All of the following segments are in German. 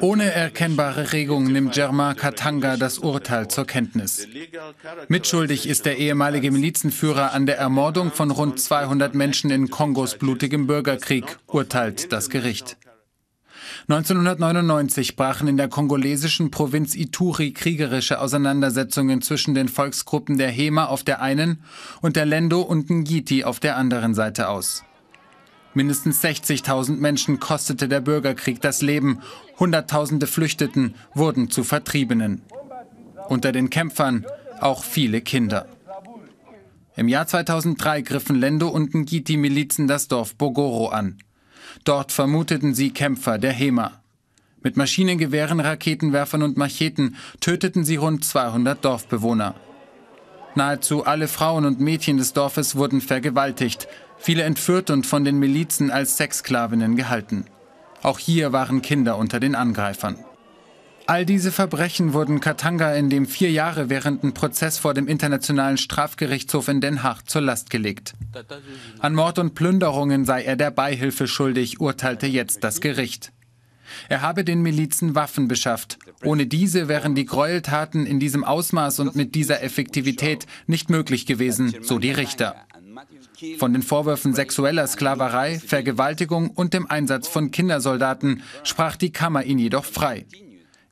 Ohne erkennbare Regung nimmt Germain Katanga das Urteil zur Kenntnis. Mitschuldig ist der ehemalige Milizenführer an der Ermordung von rund 200 Menschen in Kongos blutigem Bürgerkrieg, urteilt das Gericht. 1999 brachen in der kongolesischen Provinz Ituri kriegerische Auseinandersetzungen zwischen den Volksgruppen der Hema auf der einen und der Lendo und Ngiti auf der anderen Seite aus. Mindestens 60.000 Menschen kostete der Bürgerkrieg das Leben. Hunderttausende Flüchteten wurden zu Vertriebenen. Unter den Kämpfern auch viele Kinder. Im Jahr 2003 griffen Lendo und Ngiti-Milizen das Dorf Bogoro an. Dort vermuteten sie Kämpfer der HEMA. Mit Maschinengewehren, Raketenwerfern und Macheten töteten sie rund 200 Dorfbewohner. Nahezu alle Frauen und Mädchen des Dorfes wurden vergewaltigt, viele entführt und von den Milizen als Sexsklavinnen gehalten. Auch hier waren Kinder unter den Angreifern. All diese Verbrechen wurden Katanga in dem vier Jahre währenden Prozess vor dem Internationalen Strafgerichtshof in Den Haag zur Last gelegt. An Mord und Plünderungen sei er der Beihilfe schuldig, urteilte jetzt das Gericht. Er habe den Milizen Waffen beschafft. Ohne diese wären die Gräueltaten in diesem Ausmaß und mit dieser Effektivität nicht möglich gewesen, so die Richter. Von den Vorwürfen sexueller Sklaverei, Vergewaltigung und dem Einsatz von Kindersoldaten sprach die Kammer ihn jedoch frei.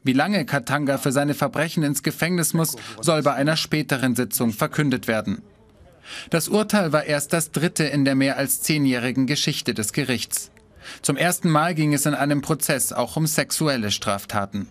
Wie lange Katanga für seine Verbrechen ins Gefängnis muss, soll bei einer späteren Sitzung verkündet werden. Das Urteil war erst das dritte in der mehr als zehnjährigen Geschichte des Gerichts. Zum ersten Mal ging es in einem Prozess auch um sexuelle Straftaten.